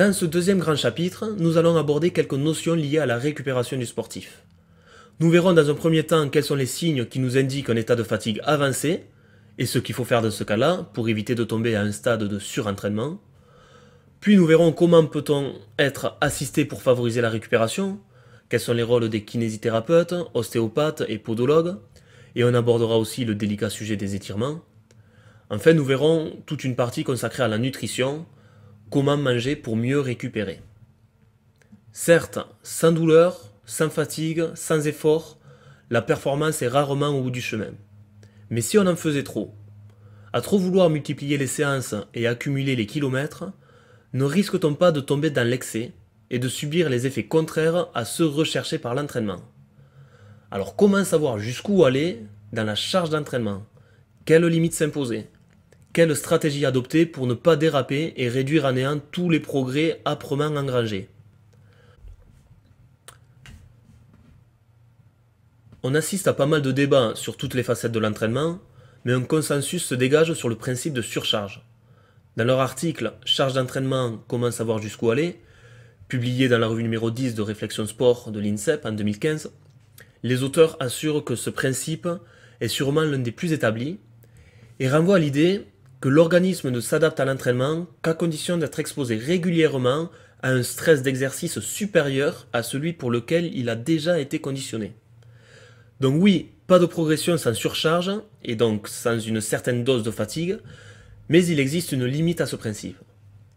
Dans ce deuxième grand chapitre, nous allons aborder quelques notions liées à la récupération du sportif. Nous verrons dans un premier temps quels sont les signes qui nous indiquent un état de fatigue avancé, et ce qu'il faut faire dans ce cas-là pour éviter de tomber à un stade de surentraînement. Puis nous verrons comment peut-on être assisté pour favoriser la récupération, quels sont les rôles des kinésithérapeutes, ostéopathes et podologues, et on abordera aussi le délicat sujet des étirements. Enfin, nous verrons toute une partie consacrée à la nutrition, comment manger pour mieux récupérer. Certes, sans douleur, sans fatigue, sans effort, la performance est rarement au bout du chemin. Mais si on en faisait trop, à trop vouloir multiplier les séances et accumuler les kilomètres, ne risque-t-on pas de tomber dans l'excès et de subir les effets contraires à ceux recherchés par l'entraînement Alors comment savoir jusqu'où aller dans la charge d'entraînement Quelles limites s'imposer quelle stratégie adopter pour ne pas déraper et réduire à néant tous les progrès âprement engrangés On assiste à pas mal de débats sur toutes les facettes de l'entraînement, mais un consensus se dégage sur le principe de surcharge. Dans leur article Charge d'entraînement, comment savoir jusqu'où aller, publié dans la revue numéro 10 de Réflexion Sport de l'INSEP en 2015, les auteurs assurent que ce principe est sûrement l'un des plus établis et renvoient à l'idée que l'organisme ne s'adapte à l'entraînement qu'à condition d'être exposé régulièrement à un stress d'exercice supérieur à celui pour lequel il a déjà été conditionné. Donc oui, pas de progression sans surcharge et donc sans une certaine dose de fatigue, mais il existe une limite à ce principe.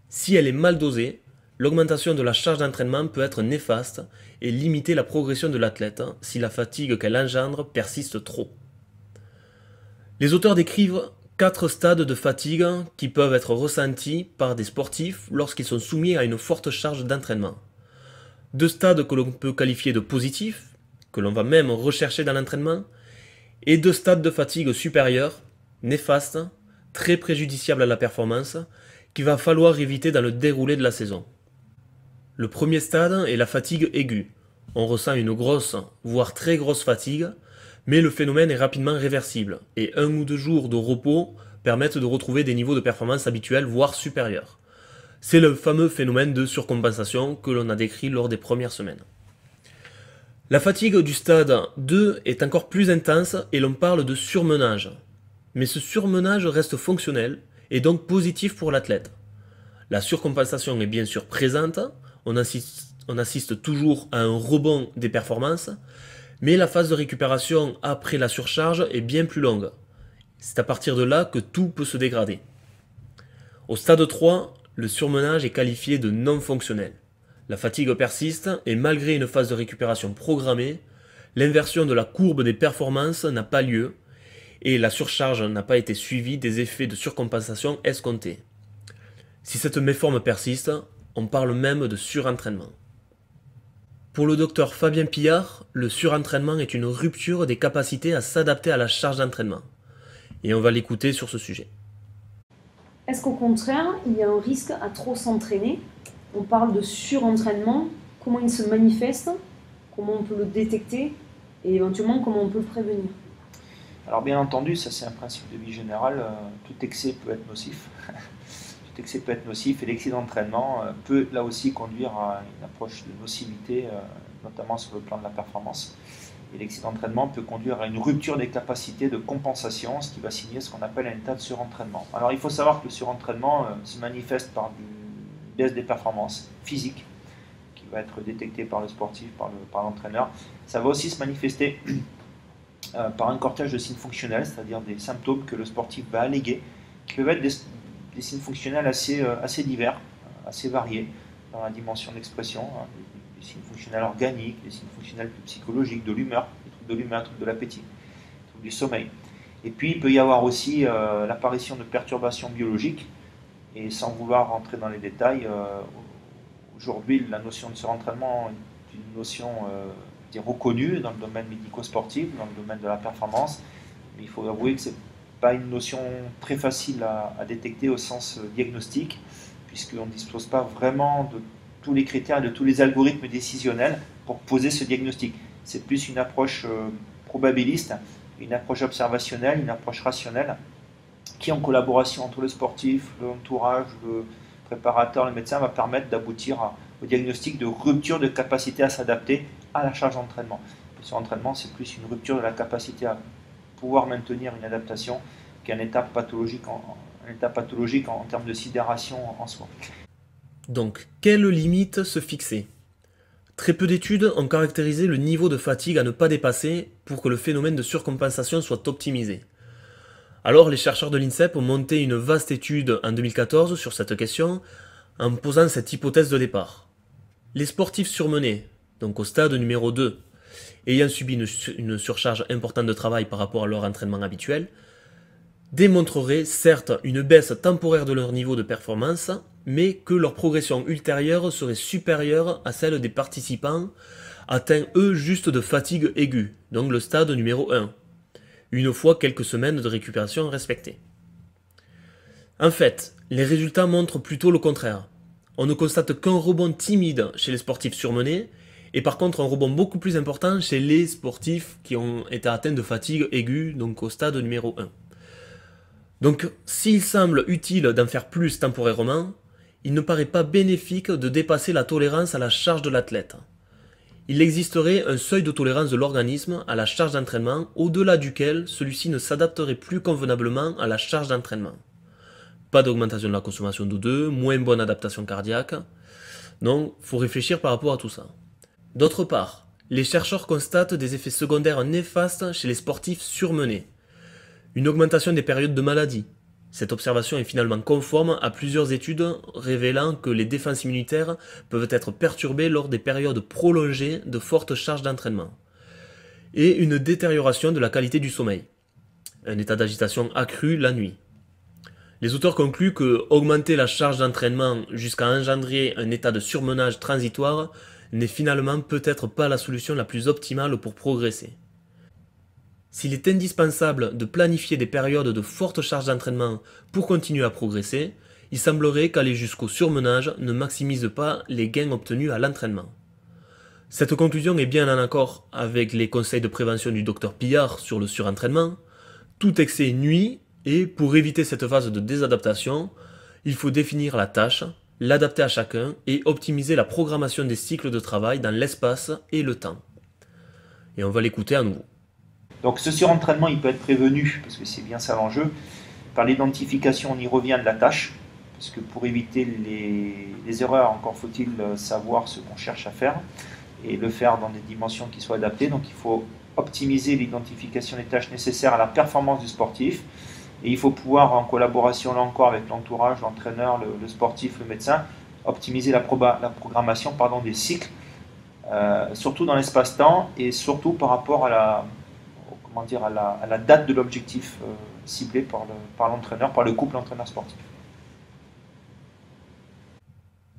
Si elle est mal dosée, l'augmentation de la charge d'entraînement peut être néfaste et limiter la progression de l'athlète hein, si la fatigue qu'elle engendre persiste trop. Les auteurs décrivent quatre stades de fatigue qui peuvent être ressentis par des sportifs lorsqu'ils sont soumis à une forte charge d'entraînement. Deux stades que l'on peut qualifier de positifs, que l'on va même rechercher dans l'entraînement, et deux stades de fatigue supérieurs, néfastes, très préjudiciables à la performance, qu'il va falloir éviter dans le déroulé de la saison. Le premier stade est la fatigue aiguë. On ressent une grosse, voire très grosse fatigue, mais le phénomène est rapidement réversible, et un ou deux jours de repos permettent de retrouver des niveaux de performance habituels, voire supérieurs. C'est le fameux phénomène de surcompensation que l'on a décrit lors des premières semaines. La fatigue du stade 2 est encore plus intense et l'on parle de surmenage. Mais ce surmenage reste fonctionnel et donc positif pour l'athlète. La surcompensation est bien sûr présente, on assiste, on assiste toujours à un rebond des performances, mais la phase de récupération après la surcharge est bien plus longue. C'est à partir de là que tout peut se dégrader. Au stade 3, le surmenage est qualifié de non fonctionnel. La fatigue persiste et malgré une phase de récupération programmée, l'inversion de la courbe des performances n'a pas lieu et la surcharge n'a pas été suivie des effets de surcompensation escomptés. Si cette méforme persiste, on parle même de surentraînement. Pour le docteur Fabien Pillard, le surentraînement est une rupture des capacités à s'adapter à la charge d'entraînement. Et on va l'écouter sur ce sujet. Est-ce qu'au contraire, il y a un risque à trop s'entraîner On parle de surentraînement. Comment il se manifeste Comment on peut le détecter Et éventuellement, comment on peut le prévenir Alors bien entendu, ça c'est un principe de vie générale. Euh, tout excès peut être nocif. l'excès peut être nocif et l'excès d'entraînement euh, peut là aussi conduire à une approche de nocivité, euh, notamment sur le plan de la performance. Et l'excès d'entraînement peut conduire à une rupture des capacités de compensation, ce qui va signer ce qu'on appelle un état de surentraînement. Alors il faut savoir que le surentraînement euh, se manifeste par une baisse des performances physiques, qui va être détectée par le sportif, par l'entraîneur. ça va aussi se manifester par un cortège de signes fonctionnels, c'est-à-dire des symptômes que le sportif va alléguer, qui peuvent être des, des signes fonctionnels assez, euh, assez divers, euh, assez variés dans la dimension d'expression. Hein, des, signes fonctionnels organiques, des signes fonctionnels psychologiques, de l'humeur, des trucs de l'humeur, des trucs de l'appétit, des troubles du sommeil. Et puis il peut y avoir aussi euh, l'apparition de perturbations biologiques, et sans vouloir rentrer dans les détails, aujourd'hui la notion de surentraînement est une notion euh, reconnue dans le domaine médico-sportif, dans le domaine de la performance, mais il faut avouer que c'est une notion très facile à, détecter au sens euh, diagnostique puisqu'on ne dispose pas vraiment de tous les critères, de tous les algorithmes décisionnels pour poser ce diagnostic. C'est plus une approche euh, probabiliste, une approche observationnelle, une approche rationnelle, qui en collaboration entre le sportif, l'entourage, le préparateur, le médecin, va permettre d'aboutir au diagnostic de rupture de capacité à s'adapter à la charge d'entraînement. Ce entraînement, c'est plus une rupture de la capacité à maintenir une adaptation qui est un état pathologique en, termes de sidération en, en soi. Donc, quelles limites se fixer Très peu d'études ont caractérisé le niveau de fatigue à ne pas dépasser pour que le phénomène de surcompensation soit optimisé. Alors les chercheurs de l'INSEP ont monté une vaste étude en 2014 sur cette question en posant cette hypothèse de départ. Les sportifs surmenés, donc au stade numéro 2, ayant subi une, surcharge importante de travail par rapport à leur entraînement habituel, démontrerait certes une baisse temporaire de leur niveau de performance, mais que leur progression ultérieure serait supérieure à celle des participants atteints eux juste de fatigue aiguë, donc le stade numéro 1, une fois quelques semaines de récupération respectées. En fait, les résultats montrent plutôt le contraire. On ne constate qu'un rebond timide chez les sportifs surmenés et par contre, un rebond beaucoup plus important chez les sportifs qui ont été atteints de fatigue aiguë, donc au stade numéro 1. Donc, s'il semble utile d'en faire plus temporairement, il ne paraît pas bénéfique de dépasser la tolérance à la charge de l'athlète. Il existerait un seuil de tolérance de l'organisme à la charge d'entraînement au-delà duquel celui-ci ne s'adapterait plus convenablement à la charge d'entraînement. Pas d'augmentation de la consommation d'O2, moins bonne adaptation cardiaque. il faut réfléchir par rapport à tout ça. D'autre part, les chercheurs constatent des effets secondaires néfastes chez les sportifs surmenés. Une augmentation des périodes de maladie. Cette observation est finalement conforme à plusieurs études révélant que les défenses immunitaires peuvent être perturbées lors des périodes prolongées de fortes charges d'entraînement. Et une détérioration de la qualité du sommeil. Un état d'agitation accru la nuit. Les auteurs concluent que augmenter la charge d'entraînement jusqu'à engendrer un état de surmenage transitoire n'est finalement peut-être pas la solution la plus optimale pour progresser. S'il est indispensable de planifier des périodes de forte charge d'entraînement pour continuer à progresser, il semblerait qu'aller jusqu'au surmenage ne maximise pas les gains obtenus à l'entraînement. Cette conclusion est bien en accord avec les conseils de prévention du docteur Pillard sur le surentraînement. Tout excès nuit et pour éviter cette phase de désadaptation, il faut définir la tâche, l'adapter à chacun et optimiser la programmation des cycles de travail dans l'espace et le temps. Et on va l'écouter à nouveau. Donc ce surentraînement, il peut être prévenu, parce que c'est bien ça l'enjeu, par l'identification, on y revient de la tâche, parce que pour éviter les, erreurs, encore faut-il savoir ce qu'on cherche à faire et le faire dans des dimensions qui soient adaptées. Donc il faut optimiser l'identification des tâches nécessaires à la performance du sportif, et il faut pouvoir, en collaboration là encore avec l'entourage, l'entraîneur, le, sportif, le médecin, optimiser la, programmation des cycles, euh, surtout dans l'espace-temps et surtout par rapport à la, comment dire, à la, date de l'objectif euh, ciblé par l'entraîneur, par le couple entraîneur sportif.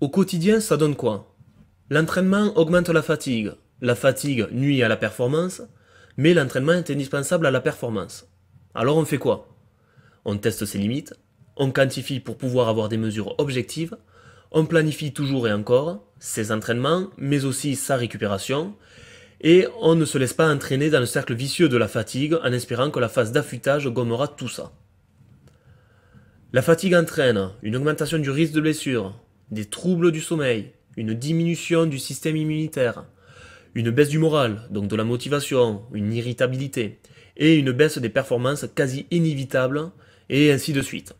Au quotidien, ça donne quoi L'entraînement augmente la fatigue. La fatigue nuit à la performance, mais l'entraînement est indispensable à la performance. Alors on fait quoi on teste ses limites, on quantifie pour pouvoir avoir des mesures objectives, on planifie toujours et encore ses entraînements, mais aussi sa récupération, et on ne se laisse pas entraîner dans le cercle vicieux de la fatigue en espérant que la phase d'affûtage gommera tout ça. La fatigue entraîne une augmentation du risque de blessure, des troubles du sommeil, une diminution du système immunitaire, une baisse du moral, donc de la motivation, une irritabilité, et une baisse des performances quasi inévitables et ainsi de suite.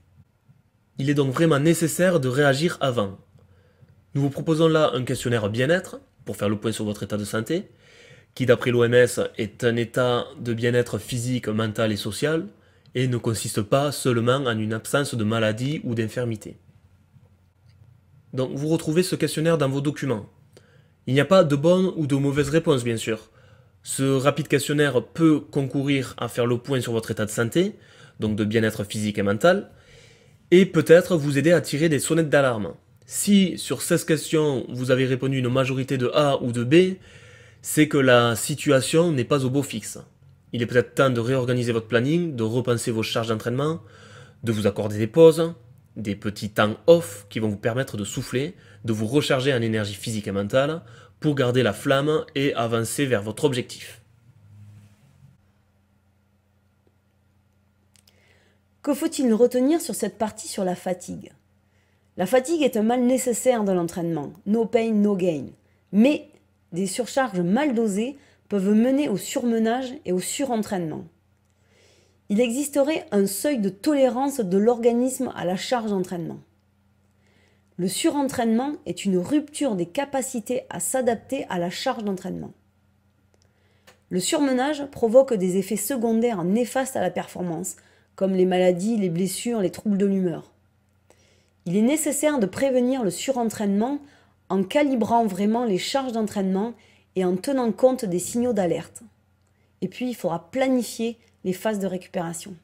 Il est donc vraiment nécessaire de réagir avant. Nous vous proposons là un questionnaire bien-être, pour faire le point sur votre état de santé, qui d'après l'OMS est un état de bien-être physique, mental et social, et ne consiste pas seulement en une absence de maladie ou d'infirmité. Donc vous retrouvez ce questionnaire dans vos documents. Il n'y a pas de bonne ou de mauvaise réponse bien sûr. Ce rapide questionnaire peut concourir à faire le point sur votre état de santé, donc de bien-être physique et mental, et peut-être vous aider à tirer des sonnettes d'alarme. Si sur 16 questions vous avez répondu une majorité de A ou de B, c'est que la situation n'est pas au beau fixe. Il est peut-être temps de réorganiser votre planning, de repenser vos charges d'entraînement, de vous accorder des pauses, des petits temps off qui vont vous permettre de souffler, de vous recharger en énergie physique et mentale pour garder la flamme et avancer vers votre objectif. Que faut-il retenir sur cette partie sur la fatigue La fatigue est un mal nécessaire dans l'entraînement, no pain, no gain. Mais des surcharges mal dosées peuvent mener au surmenage et au surentraînement. Il existerait un seuil de tolérance de l'organisme à la charge d'entraînement. Le surentraînement est une rupture des capacités à s'adapter à la charge d'entraînement. Le surmenage provoque des effets secondaires néfastes à la performance, comme les maladies, les blessures, les troubles de l'humeur. Il est nécessaire de prévenir le surentraînement en calibrant vraiment les charges d'entraînement et en tenant compte des signaux d'alerte. Et puis, il faudra planifier les phases de récupération.